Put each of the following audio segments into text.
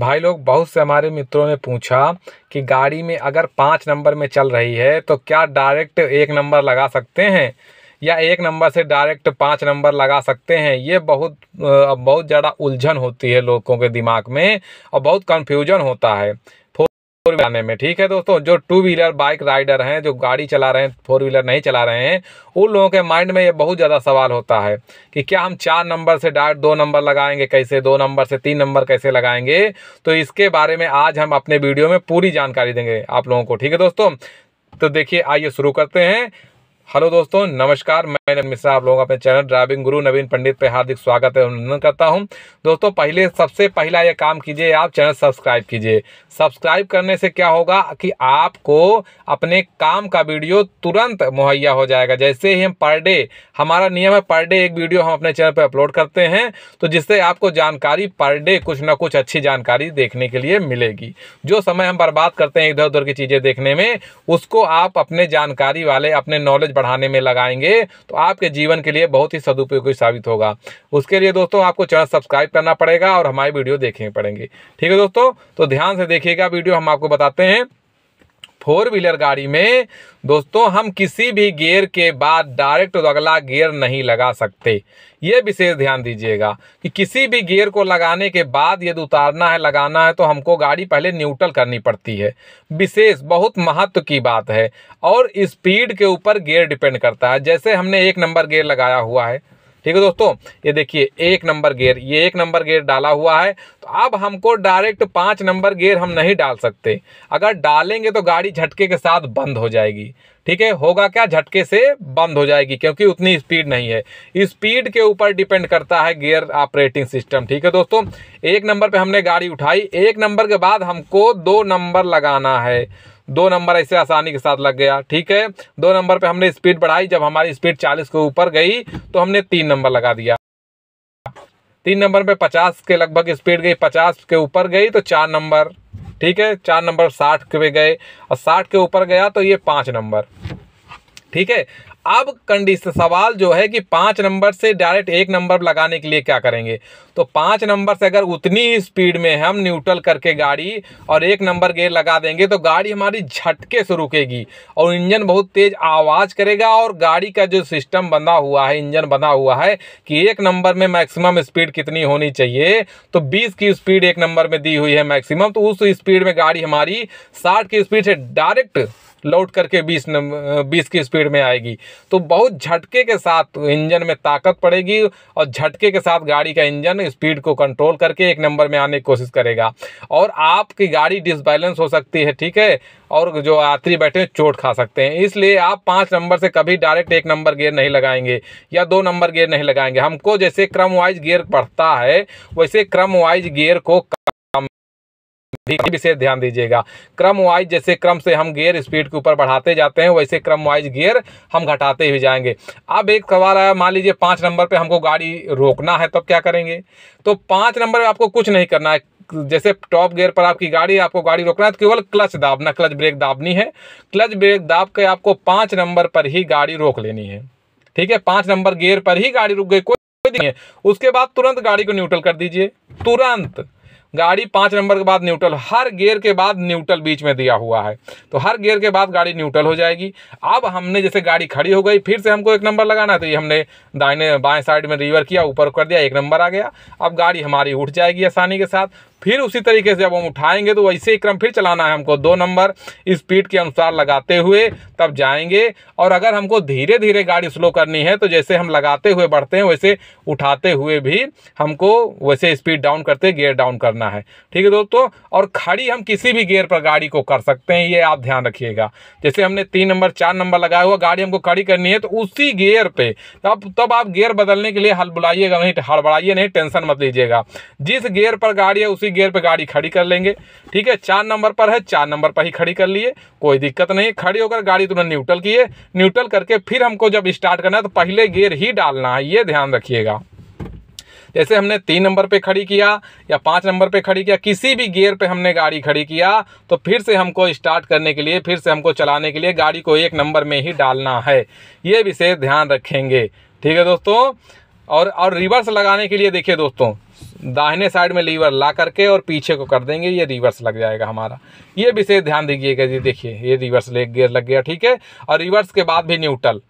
भाई लोग बहुत से हमारे मित्रों ने पूछा कि गाड़ी में अगर पाँच नंबर में चल रही है तो क्या डायरेक्ट एक नंबर लगा सकते हैं या एक नंबर से डायरेक्ट पाँच नंबर लगा सकते हैं ये बहुत बहुत ज़्यादा उलझन होती है लोगों के दिमाग में और बहुत कन्फ्यूजन होता है फोर व्हीलर में ठीक है दोस्तों जो टू व्हीलर बाइक राइडर हैं जो गाड़ी चला रहे हैं फोर व्हीलर नहीं चला रहे हैं उन लोगों के माइंड में ये बहुत ज़्यादा सवाल होता है कि क्या हम चार नंबर से डायरेक्ट दो नंबर लगाएंगे कैसे दो नंबर से तीन नंबर कैसे लगाएंगे तो इसके बारे में आज हम अपने वीडियो में पूरी जानकारी देंगे आप लोगों को ठीक है दोस्तों तो देखिए आइए शुरू करते हैं हेलो दोस्तों नमस्कार मैं नवीन मिश्रा आप लोगों का अपने चैनल ड्राइविंग गुरु नवीन पंडित पे हार्दिक स्वागत है अभिनंदन करता हूं दोस्तों पहले सबसे पहला यह काम कीजिए आप चैनल सब्सक्राइब कीजिए सब्सक्राइब करने से क्या होगा कि आपको अपने काम का वीडियो तुरंत मुहैया हो जाएगा जैसे ही हम पर डे हमारा नियम है पर डे एक वीडियो हम अपने चैनल पर अपलोड करते हैं तो जिससे आपको जानकारी पर डे कुछ ना कुछ अच्छी जानकारी देखने के लिए मिलेगी जो समय हम बर्बाद करते हैं इधर उधर की चीज़ें देखने में उसको आप अपने जानकारी वाले अपने नॉलेज बढ़ाने में लगाएंगे तो आपके जीवन के लिए बहुत ही सदुपयोगी साबित होगा उसके लिए दोस्तों आपको चैनल सब्सक्राइब करना पड़ेगा और हमारी वीडियो देखनी पड़ेंगी ठीक है दोस्तों तो ध्यान से देखिएगा वीडियो हम आपको बताते हैं फोर व्हीलर गाड़ी में दोस्तों हम किसी भी गियर के बाद डायरेक्ट तो अगला गियर नहीं लगा सकते ये विशेष ध्यान दीजिएगा कि किसी भी गियर को लगाने के बाद यदि उतारना है लगाना है तो हमको गाड़ी पहले न्यूट्रल करनी पड़ती है विशेष बहुत महत्व की बात है और स्पीड के ऊपर गेयर डिपेंड करता है जैसे हमने एक नंबर गेयर लगाया हुआ है ठीक है दोस्तों ये देखिए एक नंबर गेयर ये एक नंबर गेयर डाला हुआ है तो अब हमको डायरेक्ट पांच नंबर गेयर हम नहीं डाल सकते अगर डालेंगे तो गाड़ी झटके के साथ बंद हो जाएगी ठीक है होगा क्या झटके से बंद हो जाएगी क्योंकि उतनी स्पीड नहीं है स्पीड के ऊपर डिपेंड करता है गियर ऑपरेटिंग सिस्टम ठीक है दोस्तों एक नंबर पे हमने गाड़ी उठाई एक नंबर के बाद हमको दो नंबर लगाना है दो नंबर ऐसे आसानी के साथ लग गया ठीक है दो नंबर पे हमने स्पीड बढ़ाई जब हमारी स्पीड चालीस के ऊपर गई तो हमने तीन नंबर लगा दिया तीन नंबर पे पचास के लगभग स्पीड गई पचास के ऊपर गई तो चार नंबर ठीक है चार नंबर साठ के पे गए और साठ के ऊपर गया तो ये पाँच नंबर ठीक है अब कंडीशन सवाल जो है कि पाँच नंबर से डायरेक्ट एक नंबर लगाने के लिए क्या करेंगे तो पाँच नंबर से अगर उतनी ही स्पीड में हम न्यूट्रल करके गाड़ी और एक नंबर गेयर लगा देंगे तो गाड़ी हमारी झटके से रुकेगी और इंजन बहुत तेज़ आवाज़ करेगा और गाड़ी का जो सिस्टम बना हुआ है इंजन बना हुआ है कि एक नंबर में मैक्सिमम स्पीड कितनी होनी चाहिए तो बीस की स्पीड एक नंबर में दी हुई है मैक्सिमम तो उस स्पीड में गाड़ी हमारी साठ की स्पीड से डायरेक्ट लौट करके बीस बीस की स्पीड में आएगी तो बहुत झटके के साथ इंजन में ताकत पड़ेगी और झटके के साथ गाड़ी का इंजन स्पीड को कंट्रोल करके एक नंबर में आने की कोशिश करेगा और आपकी गाड़ी डिसबैलेंस हो सकती है ठीक है और जो यात्री बैठे हैं चोट खा सकते हैं इसलिए आप पाँच नंबर से कभी डायरेक्ट एक नंबर गियर नहीं लगाएंगे या दो नंबर गियर नहीं लगाएंगे हमको जैसे क्रम वाइज गियर पढ़ता है वैसे क्रम वाइज गियर को विशेष ध्यान दीजिएगा क्रम वाइज जैसे क्रम से हम गियर स्पीड के ऊपर बढ़ाते जाते हैं वैसे क्रम वाइज गियर हम घटाते ही जाएंगे अब एक सवाल आया मान लीजिए पाँच नंबर पे हमको गाड़ी रोकना है तब तो क्या करेंगे तो पाँच नंबर पे आपको कुछ नहीं करना है जैसे टॉप गियर पर आपकी गाड़ी आपको गाड़ी रोकना है तो केवल क्लच दाबना क्लच ब्रेक दाबनी है क्लच ब्रेक दाब के आपको पाँच नंबर पर ही गाड़ी रोक लेनी है ठीक है पाँच नंबर गियर पर ही गाड़ी रुक गई कोई उसके बाद तुरंत गाड़ी को न्यूट्रल कर दीजिए तुरंत गाड़ी पाँच नंबर के बाद न्यूट्रल हर गेयर के बाद न्यूट्रल बीच में दिया हुआ है तो हर गेयर के बाद गाड़ी न्यूट्रल हो जाएगी अब हमने जैसे गाड़ी खड़ी हो गई फिर से हमको एक नंबर लगाना है तो ये हमने दाहिने बाएँ साइड में रिवर किया ऊपर कर दिया एक नंबर आ गया अब गाड़ी हमारी उठ जाएगी आसानी के साथ फिर उसी तरीके से जब हम उठाएंगे तो वैसे ही क्रम फिर चलाना है हमको दो नंबर स्पीड के अनुसार लगाते हुए तब जाएंगे और अगर हमको धीरे धीरे गाड़ी स्लो करनी है तो जैसे हम लगाते हुए बढ़ते हैं वैसे उठाते हुए भी हमको वैसे स्पीड डाउन करते गियर डाउन करना है ठीक है दोस्तों और खड़ी हम किसी भी गियर पर गाड़ी को कर सकते हैं ये आप ध्यान रखिएगा जैसे हमने तीन नंबर चार नंबर लगाया हुआ गाड़ी हमको खड़ी करनी है तो उसी गियर पर तब तब आप गियर बदलने के लिए हल बुलाइएगा नहीं तो हड़बड़ाइए नहीं टेंशन मत लीजिएगा जिस गियर पर गाड़ी है उसी गियर पे गाड़ी खड़ी कर लेंगे ठीक है चार नंबर पर है चार नंबर पर ही खड़ी कर लिए कोई दिक्कत नहीं खड़ी होकर गाड़ी तुमने न्यूट्रल किए न्यूट्रल करके फिर हमको जब स्टार्ट करना है तो पहले गियर ही डालना है ये ध्यान रखिएगा जैसे हमने तीन नंबर पे खड़ी किया या पाँच नंबर पे खड़ी किया किसी भी गियर पे हमने गाड़ी खड़ी किया तो फिर से हमको स्टार्ट करने के लिए फिर से हमको चलाने के लिए गाड़ी को एक नंबर में ही डालना है ये विशेष ध्यान रखेंगे ठीक है दोस्तों और और रिवर्स लगाने के लिए देखिए दोस्तों दाहिने साइड में लीवर ला करके और पीछे को कर देंगे ये रिवर्स लग जाएगा हमारा ये विशेष ध्यान दीजिएगा जी देखिए ये रिवर्स लेग गियर लग गया ठीक है और रिवर्स के बाद भी न्यूट्रल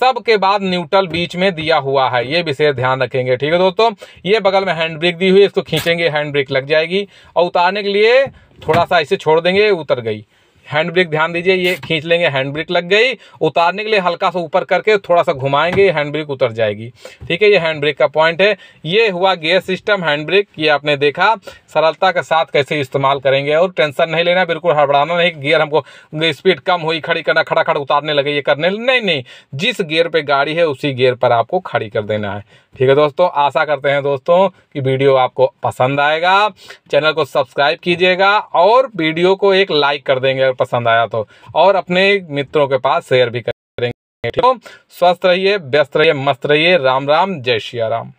सब के बाद न्यूट्रल बीच में दिया हुआ है ये विशेष ध्यान रखेंगे ठीक है दोस्तों ये बगल में हैंड ब्रेक दी हुई इसको खींचेंगे हैंड ब्रेक लग जाएगी और उतारने के लिए थोड़ा सा इसे छोड़ देंगे उतर गई हैंड ब्रेक ध्यान दीजिए ये खींच लेंगे हैंड ब्रेक लग गई उतारने के लिए हल्का सा ऊपर करके थोड़ा सा घुमाएंगे हैंड ब्रेक उतर जाएगी ठीक है ये हैंड ब्रेक का पॉइंट है ये हुआ गियर सिस्टम हैंड ब्रेक ये आपने देखा सरलता के साथ कैसे इस्तेमाल करेंगे और टेंशन नहीं लेना बिल्कुल हड़बड़ाना नहीं गियर हमको स्पीड कम हुई खड़ी करना खड़ा खड़ा उतारने लगे ये करने नहीं नहीं जिस गियर पर गाड़ी है उसी गियर पर आपको खड़ी कर देना है ठीक है दोस्तों आशा करते हैं दोस्तों कि वीडियो आपको पसंद आएगा चैनल को सब्सक्राइब कीजिएगा और वीडियो को एक लाइक कर देंगे पसंद आया तो और अपने मित्रों के पास शेयर भी करेंगे ठीक तो स्वस्थ रहिए व्यस्त रहिए मस्त रहिए राम राम जय श्री राम